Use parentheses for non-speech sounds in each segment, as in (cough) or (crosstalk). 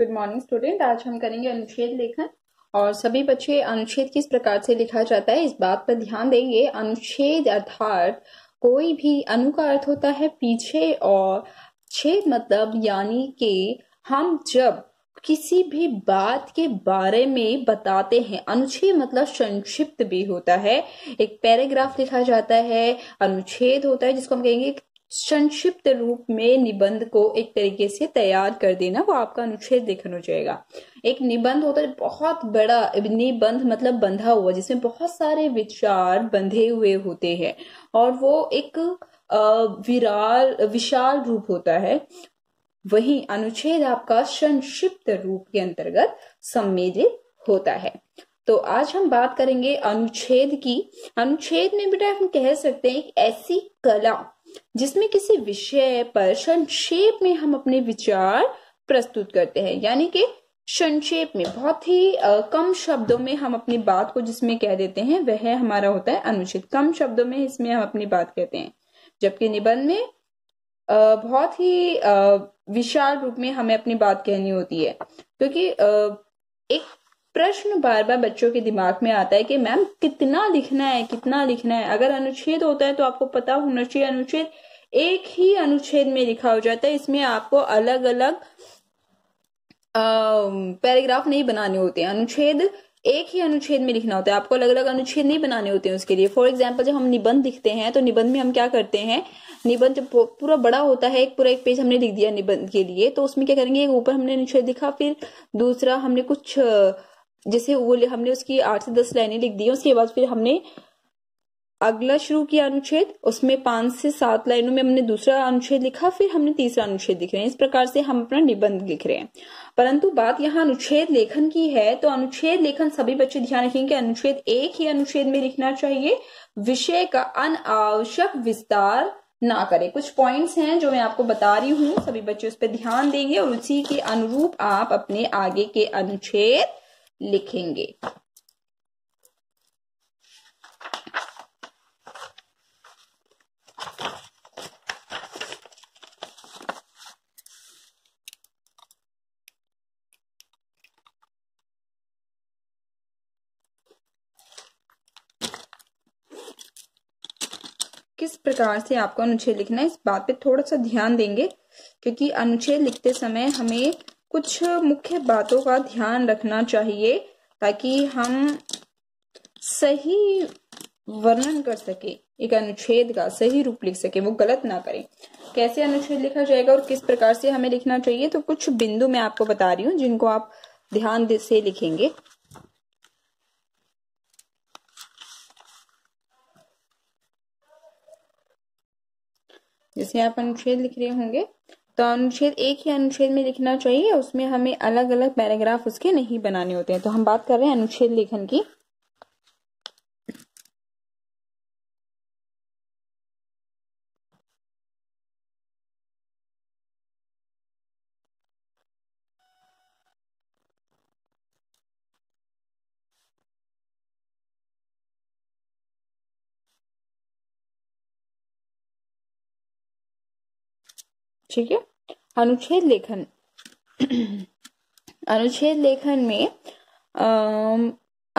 good morning student आज हम करेंगे अनुच्छेद लेखन और सभी बच्चे अनुच्छेद किस प्रकार से लिखा जाता है इस बात पर ध्यान देंगे अनुच्छेद अर्थात कोई भी अनु का अर्थ होता है पीछे और छेद मतलब यानी कि हम जब किसी भी बात के बारे में बताते हैं अनुच्छेद मतलब संक्षिप्त भी होता है एक पैराग्राफ लिखा जाता है अनुच्छेद होता है जिसको हम कहेंगे संक्षिप्त रूप में निबंध को एक तरीके से तैयार कर देना वो आपका अनुच्छेद लेखन हो जाएगा एक निबंध होता है बहुत बड़ा निबंध मतलब बंधा हुआ जिसमें बहुत सारे विचार बंधे हुए होते हैं और वो एक विराल विशाल रूप होता है वही अनुच्छेद आपका संक्षिप्त रूप के अंतर्गत सम्मेलित होता है तो आज हम बात करेंगे अनुच्छेद की अनुच्छेद में बेटा हम कह सकते हैं एक ऐसी कला जिसमें किसी विषय पर संक्षेप में हम अपने विचार प्रस्तुत करते हैं यानी कि संक्षेप में बहुत ही आ, कम शब्दों में हम अपनी बात को जिसमें कह देते हैं वह हमारा होता है अनुच्छेद कम शब्दों में इसमें हम अपनी बात कहते हैं जबकि निबंध में आ, बहुत ही विशाल रूप में हमें अपनी बात कहनी होती है क्योंकि तो एक प्रश्न बार बार बच्चों के दिमाग में आता है कि मैम कितना लिखना है कितना लिखना है अगर अनुच्छेद होता है तो आपको पता होना चाहिए अनुच्छेद एक ही अनुच्छेद में लिखा हो जाता है इसमें आपको अलग अलग पैराग्राफ नहीं बनाने होते हैं अनुच्छेद एक ही अनुच्छेद में लिखना होता है आपको अलग अलग अनुच्छेद नहीं बनाने होते हैं उसके लिए फॉर एग्जाम्पल जब हम निबंध लिखते हैं तो निबंध में हम क्या करते हैं निबंध जब पूरा बड़ा होता है एक पूरा एक पेज हमने लिख दिया निबंध के लिए तो उसमें क्या करेंगे एक ऊपर हमने अनुच्छेद लिखा फिर दूसरा हमने कुछ जैसे वो हमने उसकी आठ से दस लाइनें लिख दी उसके बाद फिर हमने अगला शुरू किया अनुच्छेद उसमें पांच से सात लाइनों में हमने दूसरा अनुच्छेद लिखा फिर हमने तीसरा अनुच्छेद लिख रहे हैं इस प्रकार से हम अपना निबंध लिख रहे हैं परंतु बात यहाँ अनुच्छेद लेखन की है तो अनुच्छेद लेखन सभी बच्चे ध्यान रखेंगे कि अनुच्छेद एक ही अनुच्छेद में लिखना चाहिए विषय का अनावश्यक विस्तार ना करें कुछ पॉइंट्स हैं जो मैं आपको बता रही हूँ सभी बच्चे उस पर ध्यान देंगे और उसी के अनुरूप आप अपने आगे के अनुच्छेद लिखेंगे किस प्रकार से आपको अनुच्छेद लिखना है इस बात पे थोड़ा सा ध्यान देंगे क्योंकि अनुच्छेद लिखते समय हमें कुछ मुख्य बातों का ध्यान रखना चाहिए ताकि हम सही वर्णन कर सके एक अनुच्छेद का सही रूप लिख सके वो गलत ना करें कैसे अनुच्छेद लिखा जाएगा और किस प्रकार से हमें लिखना चाहिए तो कुछ बिंदु मैं आपको बता रही हूं जिनको आप ध्यान से लिखेंगे जैसे आप अनुच्छेद लिख रहे होंगे तो अनुच्छेद एक ही अनुच्छेद में लिखना चाहिए उसमें हमें अलग अलग पैराग्राफ उसके नहीं बनाने होते हैं तो हम बात कर रहे हैं अनुच्छेद लेखन की ठीक है अनुच्छेद लेखन (clears throat) अनुच्छेद लेखन में अः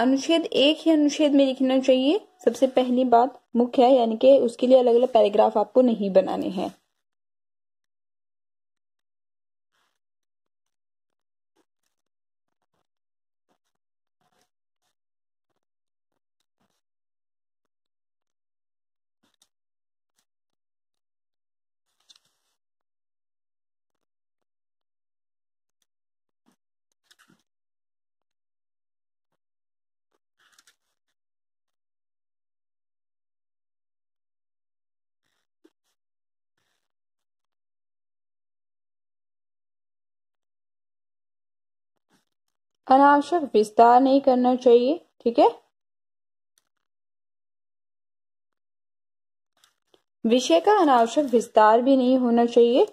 अनुच्छेद एक ही अनुच्छेद में लिखना चाहिए सबसे पहली बात मुख्य है यानी कि उसके लिए अलग अलग पैराग्राफ आपको नहीं बनाने हैं अनावश्यक विस्तार नहीं करना चाहिए ठीक है विषय का अनावश्यक विस्तार भी नहीं होना चाहिए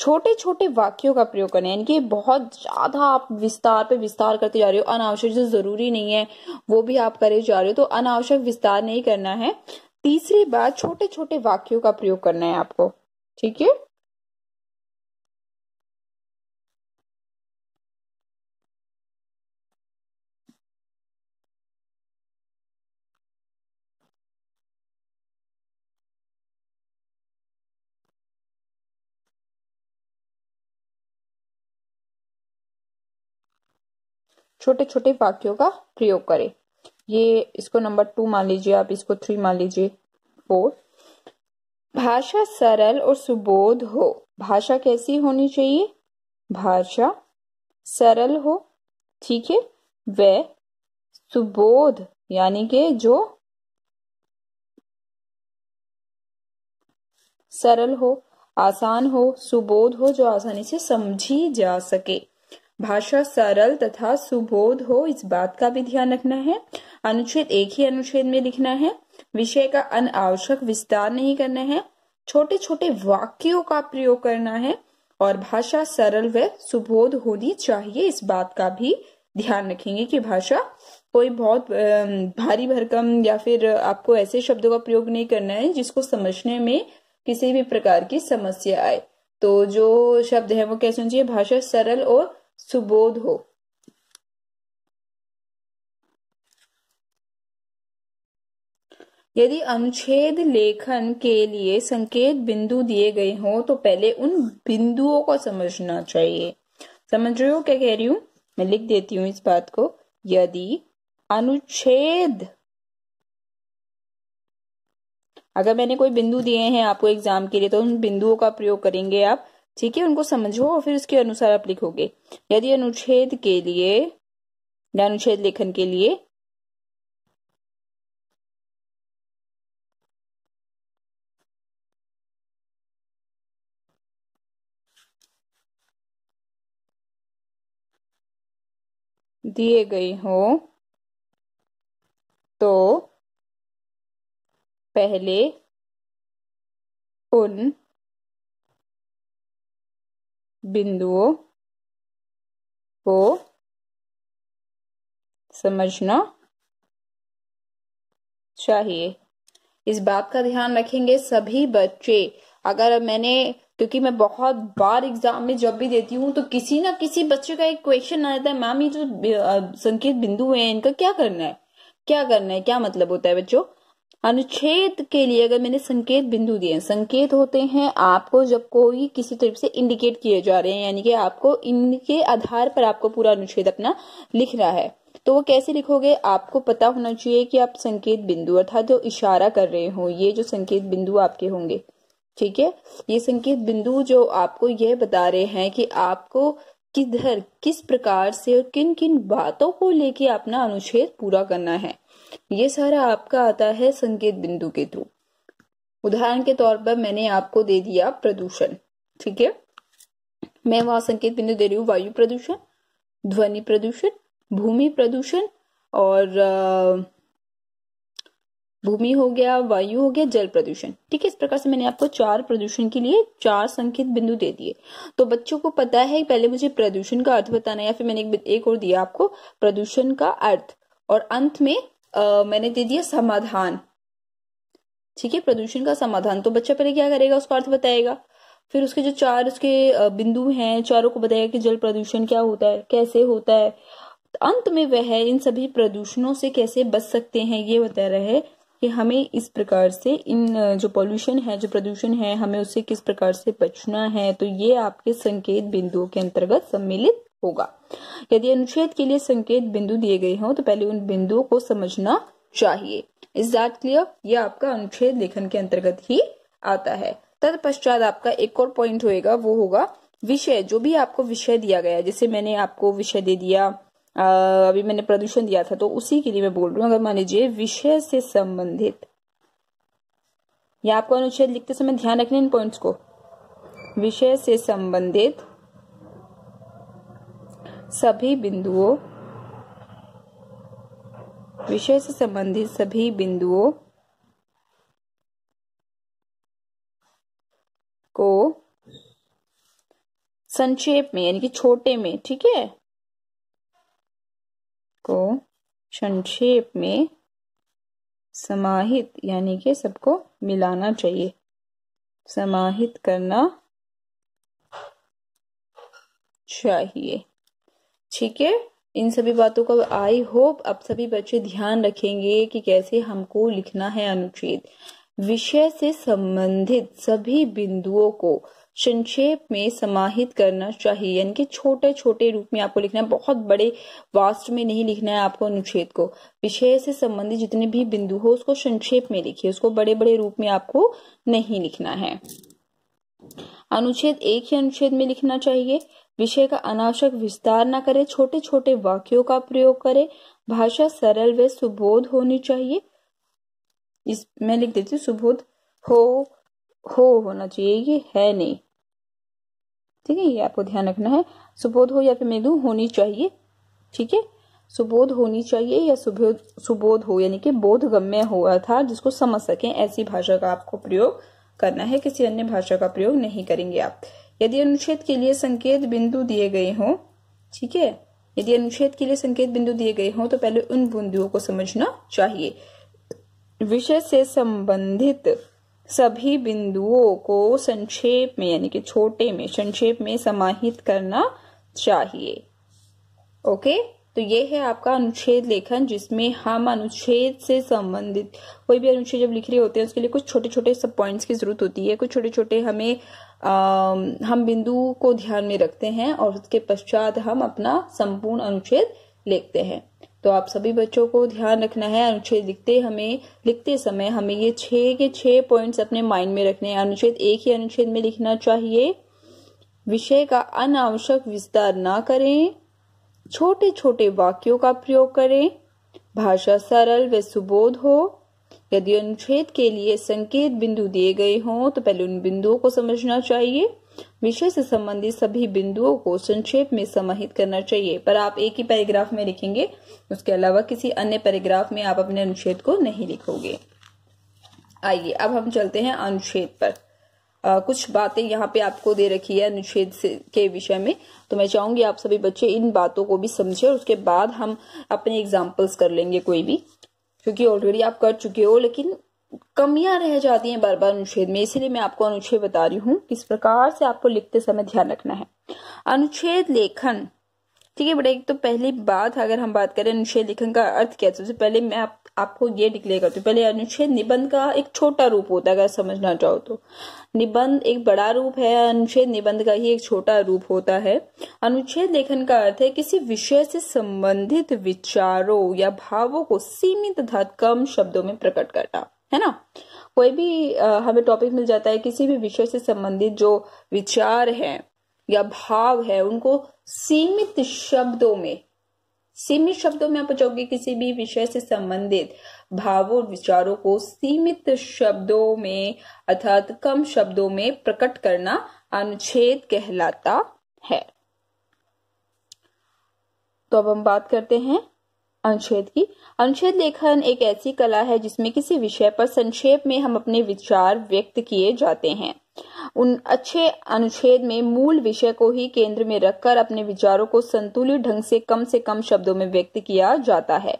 छोटे छोटे वाक्यों का प्रयोग करें यानी कि बहुत ज्यादा आप विस्तार पे विस्तार करते जा रहे हो अनावश्यक जो जरूरी नहीं है वो भी आप करे जा रहे हो तो अनावश्यक विस्तार नहीं करना है तीसरी बात छोटे छोटे वाक्यों का प्रयोग करना है आपको ठीक है छोटे छोटे वाक्यों का प्रयोग करें ये इसको नंबर टू मान लीजिए आप इसको थ्री मान लीजिए फोर भाषा सरल और सुबोध हो भाषा कैसी होनी चाहिए भाषा सरल हो ठीक है वह सुबोध यानी के जो सरल हो आसान हो सुबोध हो जो आसानी से समझी जा सके भाषा सरल तथा सुबोध हो इस बात का भी ध्यान रखना है अनुच्छेद एक ही अनुच्छेद में लिखना है विषय का अनावश्यक विस्तार नहीं करना है छोटे छोटे वाक्यों का प्रयोग करना है और भाषा सरल व सुबोध होनी चाहिए इस बात का भी ध्यान रखेंगे कि भाषा कोई बहुत भारी भरकम या फिर आपको ऐसे शब्दों का प्रयोग नहीं करना है जिसको समझने में किसी भी प्रकार की समस्या आए तो जो शब्द है वो कैसे होने चाहिए भाषा सरल और सुबोध हो यदि अनुच्छेद लेखन के लिए संकेत बिंदु दिए गए हो तो पहले उन बिंदुओं को समझना चाहिए समझ रहे हो क्या कह रही हूं मैं लिख देती हूं इस बात को यदि अनुच्छेद अगर मैंने कोई बिंदु दिए हैं आपको एग्जाम के लिए तो उन बिंदुओं का प्रयोग करेंगे आप ठीक है उनको समझो और फिर उसके अनुसार आप लिखोगे यदि अनुच्छेद के लिए या अनुच्छेद लेखन के लिए दिए गए हो तो पहले उन बिंदुओं को समझना चाहिए इस बात का ध्यान रखेंगे सभी बच्चे अगर मैंने क्योंकि मैं बहुत बार एग्जाम में जब भी देती हूँ तो किसी ना किसी बच्चे का एक क्वेश्चन आ जाता है मैम ये जो संकेत बिंदु है इनका क्या करना है क्या करना है क्या मतलब होता है बच्चों अनुच्छेद के लिए अगर मैंने संकेत बिंदु दिए संकेत होते हैं आपको जब कोई किसी तरफ से इंडिकेट किए जा रहे हैं यानी कि आपको इनके आधार पर आपको पूरा अनुच्छेद अपना लिखना है तो वो कैसे लिखोगे आपको पता होना चाहिए कि आप संकेत बिंदु अर्थात जो इशारा कर रहे हो ये जो संकेत बिंदु आपके होंगे ठीक है ये संकेत बिंदु जो आपको यह बता रहे हैं कि आपको किधर किस प्रकार से और किन किन बातों को लेके अपना अनुच्छेद पूरा करना है ये सारा आपका आता है संकेत बिंदु के थ्रू उदाहरण के तौर पर मैंने आपको दे दिया प्रदूषण ठीक है मैं वहां संकेत बिंदु दे रही हूँ वायु प्रदूषण ध्वनि प्रदूषण भूमि प्रदूषण और भूमि हो गया वायु हो गया जल प्रदूषण ठीक है इस प्रकार से मैंने आपको चार प्रदूषण के लिए चार संकेत बिंदु दे दिए तो बच्चों को पता है पहले मुझे प्रदूषण का अर्थ बताना या फिर मैंने एक और दिया आपको प्रदूषण का अर्थ और अंत में आ, मैंने दे दिया समाधान ठीक है प्रदूषण का समाधान तो बच्चा पहले क्या करेगा उसका अर्थ बताएगा फिर उसके जो चार उसके बिंदु हैं चारों को बताएगा कि जल प्रदूषण क्या होता है कैसे होता है अंत में वह इन सभी प्रदूषणों से कैसे बच सकते हैं ये बता रहा है कि हमें इस प्रकार से इन जो पॉल्यूशन है जो प्रदूषण है हमें उससे किस प्रकार से बचना है तो ये आपके संकेत बिंदुओं के अंतर्गत सम्मिलित होगा यदि अनुच्छेद के लिए संकेत बिंदु दिए गए हों तो पहले उन बिंदुओं को समझना चाहिए इस दैट क्लियर यह आपका अनुच्छेद लेखन के अंतर्गत ही आता है तत्पश्चात आपका एक और पॉइंट होगा वो होगा विषय जो भी आपको विषय दिया गया जैसे मैंने आपको विषय दे दिया आ, अभी मैंने प्रदूषण दिया था तो उसी के लिए मैं बोल रही हूँ अगर मान लीजिए विषय से संबंधित या आपको अनुच्छेद लिखते समय ध्यान रखना इन पॉइंट्स को विषय से संबंधित सभी बिंदुओं विषय से संबंधित सभी बिंदुओं को संक्षेप में यानी कि छोटे में ठीक है को संक्षेप में समाहित यानी कि सबको मिलाना चाहिए समाहित करना चाहिए ठीक है इन सभी बातों का आई होप अब सभी बच्चे ध्यान रखेंगे कि कैसे हमको लिखना है अनुच्छेद विषय से संबंधित सभी बिंदुओं को संक्षेप में समाहित करना चाहिए यानी कि छोटे छोटे रूप में आपको लिखना है बहुत बड़े वास्ट में नहीं लिखना है आपको अनुच्छेद को विषय से संबंधित जितने भी बिंदु हो उसको संक्षेप में लिखिए उसको बड़े बड़े रूप में आपको नहीं लिखना है अनुच्छेद एक ही अनुच्छेद में लिखना चाहिए विषय का अनावश्यक विस्तार न करे छोटे छोटे वाक्यों का प्रयोग करे भाषा सरल व सुबोध होनी चाहिए इस मैं लिख देती हूँ सुबोध हो हो होना चाहिए ये है नहीं ठीक है ये आपको ध्यान रखना है सुबोध हो या फिर मैं दू होनी चाहिए ठीक है सुबोध होनी चाहिए या सुबोध सुबोध हो यानी कि बोध गम्य हुआ था जिसको समझ सके ऐसी भाषा का आपको प्रयोग करना है किसी अन्य भाषा का प्रयोग नहीं करेंगे आप यदि अनुच्छेद के लिए संकेत बिंदु दिए गए हों ठीक है यदि अनुच्छेद के लिए संकेत बिंदु दिए गए हों तो पहले उन बिंदुओं को समझना चाहिए विषय से संबंधित सभी बिंदुओं को संक्षेप में यानी कि छोटे में संक्षेप में समाहित करना चाहिए ओके तो ये है आपका अनुच्छेद लेखन जिसमें हम अनुच्छेद से संबंधित कोई भी अनुच्छेद जब लिख रहे होते हैं उसके लिए कुछ छोटे छोटे सब पॉइंट्स की जरूरत होती है कुछ छोटे छोटे हमें हम बिंदु को ध्यान में रखते हैं और उसके पश्चात हम अपना संपूर्ण अनुच्छेद लिखते हैं तो आप सभी बच्चों को ध्यान रखना है अनुच्छेद लिखते हमें लिखते समय हमें ये छः के छः पॉइंट्स अपने माइंड में रखने हैं अनुच्छेद एक ही अनुच्छेद में लिखना चाहिए विषय का अनावश्यक विस्तार ना करें छोटे छोटे वाक्यों का प्रयोग करें भाषा सरल व सुबोध हो यदि अनुच्छेद के लिए संकेत बिंदु दिए गए हों तो पहले उन बिंदुओं को समझना चाहिए विषय से संबंधित सभी बिंदुओं को संक्षेप में समाहित करना चाहिए पर आप एक ही पैराग्राफ में लिखेंगे उसके अलावा किसी अन्य पैराग्राफ में आप अपने अनुच्छेद को नहीं लिखोगे आइए अब हम चलते हैं अनुच्छेद पर आ, कुछ बातें यहाँ पे आपको दे रखी है अनुच्छेद के विषय में तो मैं चाहूंगी आप सभी बच्चे इन बातों को भी समझे उसके बाद हम अपने एग्जाम्पल्स कर लेंगे कोई भी क्योंकि ऑलरेडी आप कर चुके हो लेकिन कमियां रह जाती हैं बार बार अनुच्छेद में इसीलिए मैं आपको अनुच्छेद बता रही हूँ किस प्रकार से आपको लिखते समय ध्यान रखना है अनुच्छेद लेखन ठीक है बेटा एक तो पहली बात अगर हम बात करें अनुच्छेद लिखन का अर्थ क्या है सबसे पहले मैं आप आपको ये डिक्लेयर करती हूँ पहले अनुच्छेद निबंध का एक छोटा रूप होता है अगर समझना चाहो तो निबंध एक बड़ा रूप है अनुच्छेद निबंध का ही एक छोटा रूप होता है अनुच्छेद लेखन का अर्थ है किसी विषय से संबंधित विचारों या भावों को सीमित तथा कम शब्दों में प्रकट करना है ना कोई भी हमें टॉपिक मिल जाता है किसी भी विषय से संबंधित जो विचार हैं या भाव है उनको सीमित शब्दों में सीमित शब्दों में आप चाहोगे किसी भी विषय से संबंधित भावों और विचारों को सीमित शब्दों में अर्थात कम शब्दों में प्रकट करना अनुच्छेद कहलाता है तो अब हम बात करते हैं अनुच्छेद की अनुच्छेद लेखन एक ऐसी कला है जिसमें किसी विषय पर संक्षेप में हम अपने विचार व्यक्त किए जाते हैं उन अच्छे अनुच्छेद में मूल विषय को ही केंद्र में रखकर अपने विचारों को संतुलित ढंग से कम से कम शब्दों में व्यक्त किया जाता है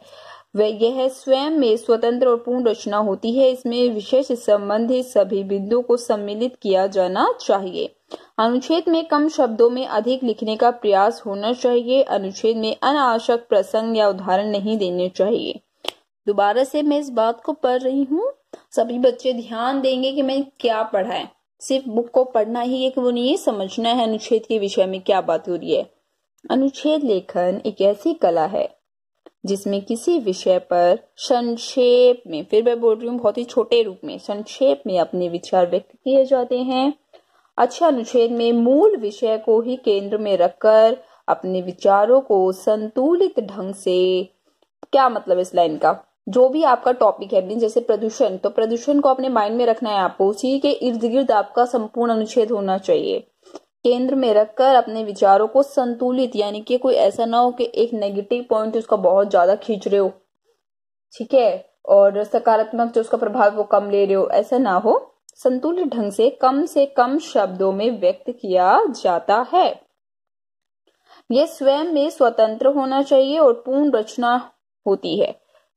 वह यह स्वयं में स्वतंत्र और पूर्ण रचना होती है इसमें विषय से संबंधित सभी बिंदुओं को सम्मिलित किया जाना चाहिए अनुच्छेद में कम शब्दों में अधिक लिखने का प्रयास होना चाहिए अनुच्छेद में अनावश्यक प्रसंग या उदाहरण नहीं देने चाहिए दोबारा से मैं इस बात को पढ़ रही हूँ सभी बच्चे ध्यान देंगे कि मैं क्या पढ़ा है सिर्फ बुक को पढ़ना ही एक वो नहीं है समझना है अनुच्छेद के विषय में क्या बात हो रही है अनुच्छेद लेखन एक ऐसी कला है जिसमें किसी विषय पर संक्षेप में फिर मैं बोल रही हूँ बहुत ही छोटे रूप में संक्षेप में अपने विचार व्यक्त किए जाते हैं अच्छे अनुच्छेद में मूल विषय को ही केंद्र में रखकर अपने विचारों को संतुलित ढंग से क्या मतलब इस लाइन का जो भी आपका टॉपिक है जैसे प्रदूषण तो प्रदूषण को अपने माइंड में रखना है आपको उसी के इर्द गिर्द आपका संपूर्ण अनुच्छेद होना चाहिए केंद्र में रखकर अपने विचारों को संतुलित यानी कि कोई ऐसा ना हो कि एक नेगेटिव पॉइंट उसका बहुत ज्यादा खींच रहे हो ठीक है और सकारात्मक जो उसका प्रभाव वो कम ले रहे हो ऐसा ना हो संतुलित ढंग से कम से कम शब्दों में व्यक्त किया जाता है यह स्वयं में स्वतंत्र होना चाहिए और पूर्ण रचना होती है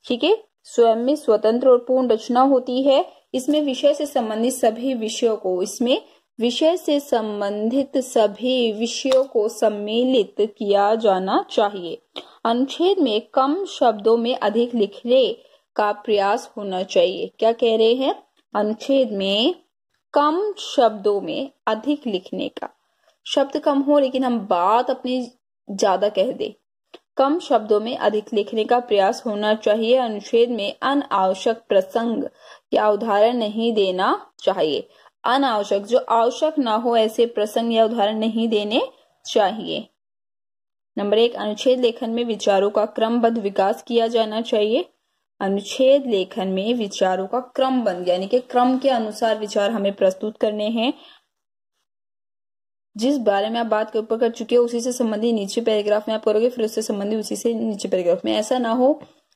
ठीक है स्वयं में स्वतंत्र और पूर्ण रचना होती है इसमें विषय से संबंधित सभी विषयों को इसमें विषय से संबंधित सभी विषयों को सम्मिलित किया जाना चाहिए अनुच्छेद में कम शब्दों में अधिक लिखने का प्रयास होना चाहिए क्या कह रहे हैं अनुच्छेद में कम शब्दों में अधिक लिखने का शब्द कम हो लेकिन हम बात अपनी ज्यादा कह दे कम शब्दों में अधिक लिखने का प्रयास होना चाहिए अनुच्छेद में अनावश्यक प्रसंग या उदाहरण नहीं देना चाहिए अनावश्यक जो आवश्यक ना हो ऐसे प्रसंग या उदाहरण नहीं देने चाहिए नंबर एक अनुच्छेद लेखन में विचारों का क्रमबद्ध विकास किया जाना चाहिए अनुच्छेद लेखन में विचारों का क्रम बन गया यानी कि क्रम के अनुसार विचार हमें प्रस्तुत करने हैं जिस बारे में आप बात के ऊपर कर चुके हो उसी से संबंधित नीचे पैराग्राफ में आप करोगे फिर उससे संबंधित उसी से नीचे पैराग्राफ में ऐसा ना हो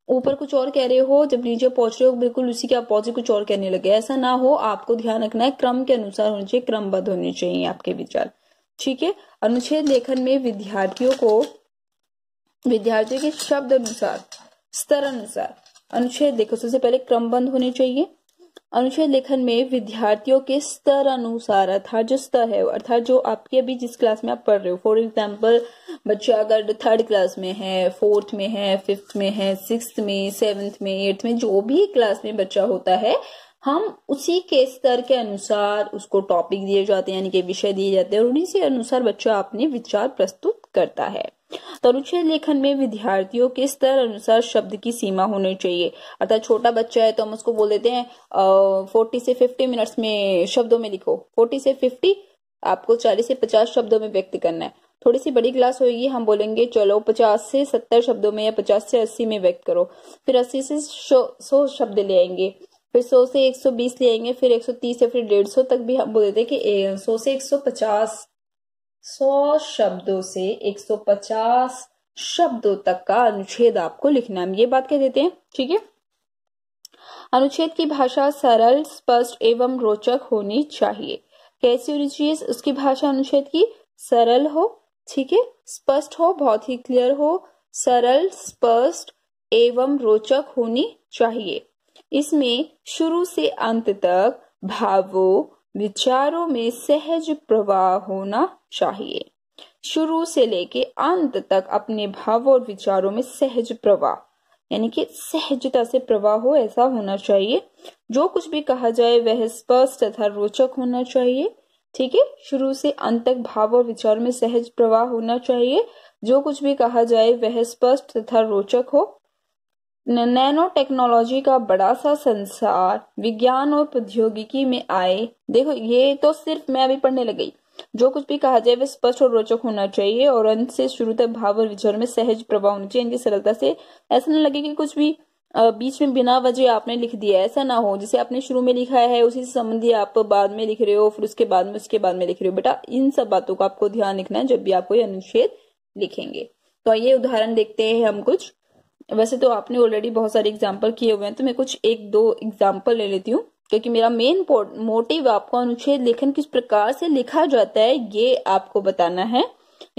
ऊपर कुछ और कह रहे हो जब नीचे पहुंच रहे हो बिल्कुल उसी के अपोजिट कुछ और कहने लगे ऐसा ना हो आपको ध्यान रखना है क्रम के अनुसार होने चाहिए क्रमबद्ध होने चाहिए आपके विचार ठीक है अनुच्छेद लेखन में विद्यार्थियों को विद्यार्थियों के शब्द अनुसार स्तर अनुसार अनुच्छेद लेखन सबसे पहले क्रमबंद होने चाहिए अनुच्छेद लेखन में विद्यार्थियों के स्तर अनुसार अर्थात जो स्तर है अर्थात जो आपके अभी जिस क्लास में आप पढ़ रहे हो फॉर एग्जाम्पल बच्चा अगर थर्ड क्लास में है फोर्थ में है फिफ्थ में है सिक्स में सेवन्थ में एट्थ में जो भी क्लास में बच्चा होता है हम उसी के स्तर के अनुसार उसको टॉपिक दिए जाते हैं यानी कि विषय दिए जाते हैं और उन्हीं से अनुसार बच्चा अपने विचार प्रस्तुत करता है अनुच्छेद लेखन में विद्यार्थियों के स्तर अनुसार शब्द की सीमा होनी चाहिए अर्थात छोटा बच्चा है तो हम उसको बोल देते हैं फोर्टी से फिफ्टी मिनट्स में शब्दों में लिखो फोर्टी से फिफ्टी आपको चालीस से पचास शब्दों में व्यक्त करना है थोड़ी सी बड़ी क्लास होगी हम बोलेंगे चलो पचास से सत्तर शब्दों में या पचास से अस्सी में व्यक्त करो फिर अस्सी से सौ शब्द ले आएंगे फिर सौ से एक सौ बीस ले आएंगे फिर एक सौ तीस या फिर डेढ़ सौ तक भी हम बोल देते हैं कि सौ से एक सौ पचास सौ शब्दों से 150 शब्दों तक का अनुच्छेद आपको लिखना है ये बात कह देते हैं ठीक है अनुच्छेद की भाषा सरल स्पष्ट एवं रोचक होनी चाहिए कैसी होनी चाहिए उसकी भाषा अनुच्छेद की सरल हो ठीक है स्पष्ट हो बहुत ही क्लियर हो सरल स्पष्ट एवं रोचक होनी चाहिए इसमें शुरू से अंत तक भावों विचारों में सहज प्रवाह होना चाहिए शुरू से लेके अंत तक अपने भाव और विचारों में सहज प्रवाह यानी कि सहजता से प्रवाह हो ऐसा होना चाहिए जो कुछ भी कहा जाए वह स्पष्ट तथा रोचक होना चाहिए ठीक है शुरू से अंत तक भाव और विचार में सहज प्रवाह होना चाहिए जो कुछ भी कहा जाए वह स्पष्ट तथा रोचक हो नैनो टेक्नोलॉजी का बड़ा सा संसार विज्ञान और प्रौद्योगिकी में आए देखो ये तो सिर्फ मैं अभी पढ़ने लग गई जो कुछ भी कहा जाए वह स्पष्ट और रोचक होना चाहिए और अंत से शुरू तक भाव और विचार में सहज प्रभाव होना चाहिए इनकी सरलता से ऐसा न लगे कि कुछ भी बीच में बिना वजह आपने लिख दिया ऐसा ना हो जिसे आपने शुरू में लिखा है उसी से संबंधी आप बाद में लिख रहे हो फिर उसके बाद में उसके बाद में लिख रहे हो बेटा इन सब बातों का आपको ध्यान रखना है जब भी आप कोई अनुच्छेद लिखेंगे तो ये उदाहरण देखते हैं हम कुछ वैसे तो आपने ऑलरेडी बहुत सारे एग्जाम्पल किए हुए हैं तो मैं कुछ एक दो एग्जाम्पल ले लेती हूँ क्योंकि मेरा मेन मोटिव आपको अनुच्छेद लेखन किस प्रकार से लिखा जाता है ये आपको बताना है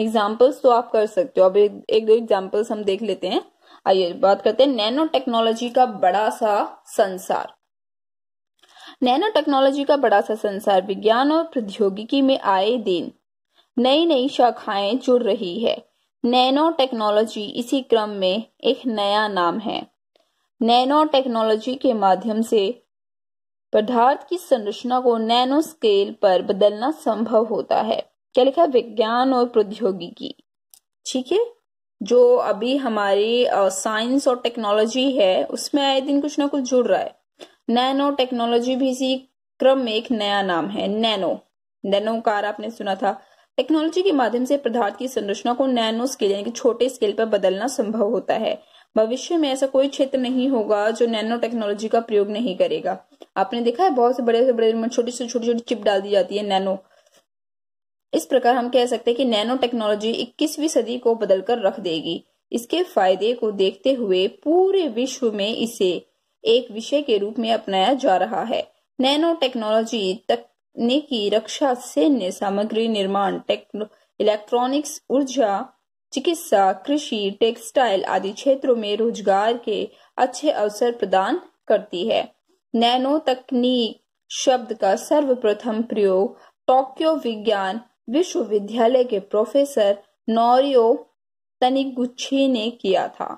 एग्जाम्पल्स तो आप कर सकते हो अब एक, एक दो एग्जाम्पल्स हम देख लेते हैं आइए बात करते हैं नैनो टेक्नोलॉजी का बड़ा सा संसार नैनो टेक्नोलॉजी का बड़ा सा संसार विज्ञान और प्रौद्योगिकी में आए दिन नई नई शाखाएं जुड़ रही है नैनो टेक्नोलॉजी इसी क्रम में एक नया नाम है नैनो टेक्नोलॉजी के माध्यम से पदार्थ की संरचना को नैनो स्केल पर बदलना संभव होता है क्या लिखा विज्ञान और प्रौद्योगिकी ठीक है जो अभी हमारी साइंस और टेक्नोलॉजी है उसमें आए दिन कुछ ना कुछ जुड़ रहा है नैनो टेक्नोलॉजी भी इसी क्रम में एक नया नाम है नैनो नैनो कार आपने सुना था टेक्नोलॉजी के माध्यम से पदार्थ की संरचना को नैनो स्केल यानी कि छोटे स्केल पर बदलना संभव होता है भविष्य में ऐसा कोई क्षेत्र नहीं होगा जो नैनो टेक्नोलॉजी का प्रयोग नहीं करेगा आपने देखा है बहुत से बड़े से बड़े छोटी से छोटी छोटी चिप डाल दी जाती है नैनो इस प्रकार हम कह सकते हैं कि नैनो टेक्नोलॉजी इक्कीसवीं सदी को बदलकर रख देगी इसके फायदे को देखते हुए पूरे विश्व में इसे एक विषय के रूप में अपनाया जा रहा है नैनो टेक्नोलॉजी तक ने की रक्षा सैन्य सामग्री निर्माण टेक्नो इलेक्ट्रॉनिक्स ऊर्जा चिकित्सा कृषि टेक्सटाइल आदि क्षेत्रों में रोजगार के अच्छे अवसर प्रदान करती है नैनो तकनीक शब्द का सर्वप्रथम प्रयोग टोक्यो विज्ञान विश्वविद्यालय के प्रोफेसर नोरियो तनिगुच्छी ने किया था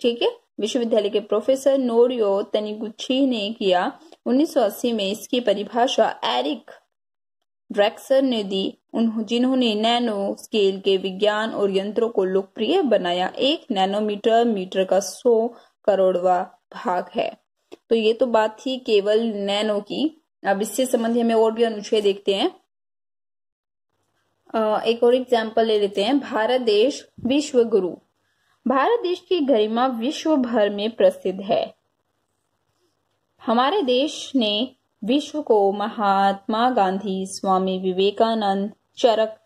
ठीक है विश्वविद्यालय के प्रोफेसर नोरियो तनिगुच्छी ने किया 1980 में इसकी परिभाषा एरिक ड्रैक्सर ने दी जिन्होंने नैनो स्केल के विज्ञान और यंत्रों को लोकप्रिय बनाया एक नैनोमीटर मीटर का सौ करोड़वा भाग है तो ये तो बात थी केवल नैनो की अब इससे संबंधी हमें और भी अनुच्छेद देखते हैं एक और एग्जाम्पल ले लेते हैं भारत देश विश्व गुरु भारत देश की गरिमा विश्व भर में प्रसिद्ध है हमारे देश ने विश्व को महात्मा गांधी स्वामी विवेकानंद चरक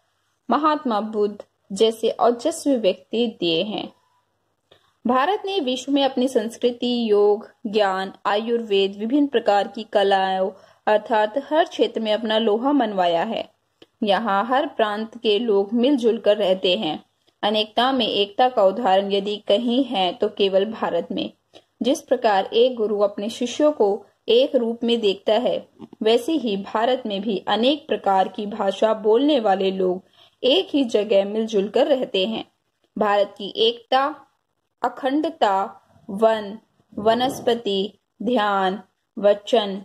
महात्मा बुद्ध जैसे औजस्वी व्यक्ति दिए हैं भारत ने विश्व में अपनी संस्कृति योग ज्ञान आयुर्वेद विभिन्न प्रकार की कलाओं अर्थात हर क्षेत्र में अपना लोहा मनवाया है यहाँ हर प्रांत के लोग मिलजुल कर रहते हैं अनेकता में एकता का उदाहरण यदि कहीं है तो केवल भारत में जिस प्रकार एक गुरु अपने शिष्यों को एक रूप में देखता है वैसे ही भारत में भी अनेक प्रकार की भाषा बोलने वाले लोग एक ही जगह मिलजुल कर रहते हैं भारत की एकता अखंडता वन वनस्पति ध्यान वचन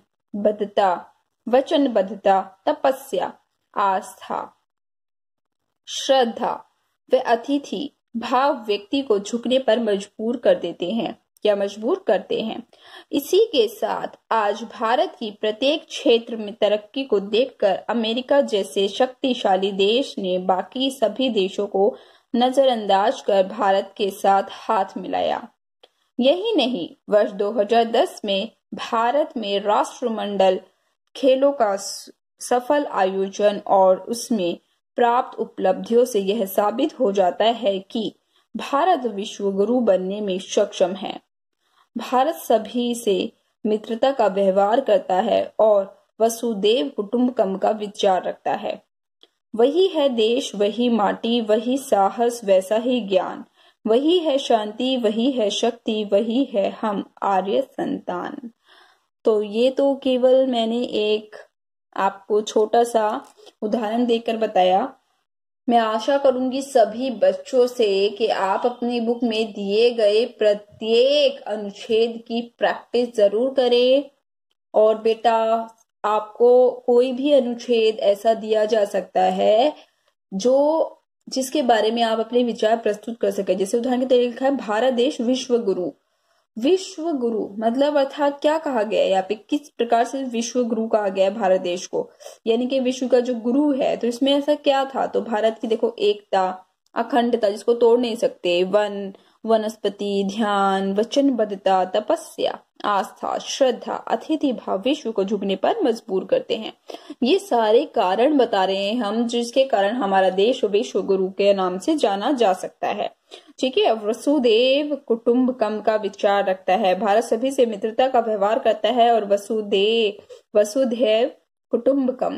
बद्धता वचनबद्धता तपस्या आस्था श्रद्धा व अतिथि भाव व्यक्ति को झुकने पर मजबूर कर देते हैं या मजबूर करते हैं इसी के साथ आज भारत की प्रत्येक क्षेत्र में तरक्की को देखकर अमेरिका जैसे शक्तिशाली देश ने बाकी सभी देशों को नजरअंदाज कर भारत के साथ हाथ मिलाया यही नहीं वर्ष 2010 में भारत में राष्ट्रमंडल खेलों का सफल आयोजन और उसमें प्राप्त उपलब्धियों से यह साबित हो जाता है कि भारत विश्व गुरु बनने में सक्षम है भारत सभी से मित्रता का व्यवहार करता है और वसुदेव कुटुंबकम का विचार रखता है वही है देश वही माटी वही साहस वैसा ही ज्ञान वही है शांति वही है शक्ति वही है हम आर्य संतान तो ये तो केवल मैंने एक आपको छोटा सा उदाहरण देकर बताया मैं आशा करूंगी सभी बच्चों से कि आप अपनी बुक में दिए गए प्रत्येक अनुच्छेद की प्रैक्टिस जरूर करें और बेटा आपको कोई भी अनुच्छेद ऐसा दिया जा सकता है जो जिसके बारे में आप अपने विचार प्रस्तुत कर सके जैसे उदाहरण के तरीके है भारत देश विश्व गुरु विश्व गुरु मतलब अर्थात क्या कहा गया है यहाँ पे किस प्रकार से विश्व गुरु कहा गया है भारत देश को यानी कि विश्व का जो गुरु है तो इसमें ऐसा क्या था तो भारत की देखो एकता अखंडता जिसको तोड़ नहीं सकते वन वनस्पति ध्यान वचनबद्धता तपस्या आस्था श्रद्धा अतिथि भाव विश्व को झुकने पर मजबूर करते हैं ये सारे कारण बता रहे हैं हम जिसके कारण हमारा देश विश्व गुरु के नाम से जाना जा सकता है ठीक है वसुदेव कुटुंबकम का विचार रखता है भारत सभी से मित्रता का व्यवहार करता है और वसुदेव वसुधेव कुटुंबकम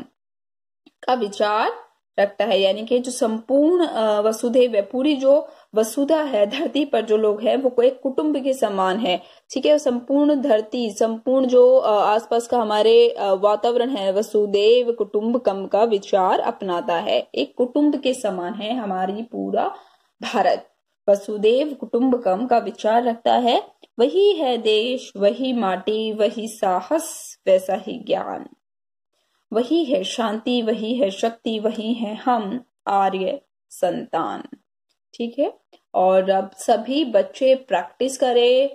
का विचार रखता है यानी कि जो संपूर्ण वसुधैव है पूरी जो वसुधा है धरती पर जो लोग हैं वो एक कुटुंब के समान है ठीक है संपूर्ण धरती संपूर्ण जो आसपास का हमारे वातावरण है वसुदेव कुटुंबकम का विचार अपनाता है एक कुटुंब के समान है हमारी पूरा भारत वसुदेव कुटुंबकम का विचार रखता है वही है देश वही माटी वही साहस वैसा ही ज्ञान वही है शांति वही है शक्ति वही है हम आर्य संतान ठीक है और अब सभी बच्चे प्रैक्टिस करें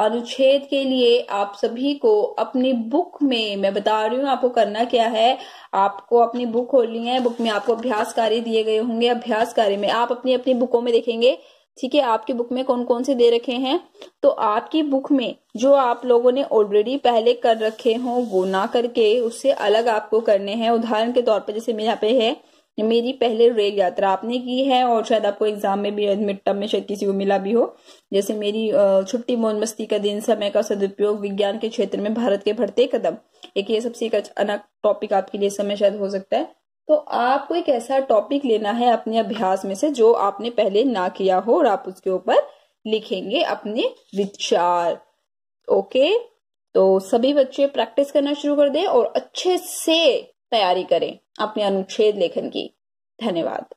अनुच्छेद के लिए आप सभी को अपनी बुक में मैं बता रही हूँ आपको करना क्या है आपको अपनी बुक खोलनी है बुक में आपको अभ्यास कार्य दिए गए होंगे अभ्यास कार्य में आप अपनी अपनी बुकों में देखेंगे ठीक है आपकी बुक में कौन कौन से दे रखे हैं तो आपकी बुक में जो आप लोगों ने ऑलरेडी पहले कर रखे हों वो ना करके उससे अलग आपको करने हैं उदाहरण के तौर पर जैसे मेरे यहाँ पे है मेरी पहले रेल यात्रा आपने की है और शायद आपको एग्जाम में भी मिड टर्म में शायद किसी को मिला भी हो जैसे मेरी छुट्टी मौन मस्ती का दिन समय का सदुपयोग विज्ञान के क्षेत्र में भारत के बढ़ते कदम एक ये सबसे एक अनक टॉपिक आपके लिए समय शायद हो सकता है तो आपको एक ऐसा टॉपिक लेना है अपने अभ्यास में से जो आपने पहले ना किया हो और आप उसके ऊपर लिखेंगे अपने विचार ओके तो सभी बच्चे प्रैक्टिस करना शुरू कर दें और अच्छे से तैयारी करें अपने अनुच्छेद लेखन की धन्यवाद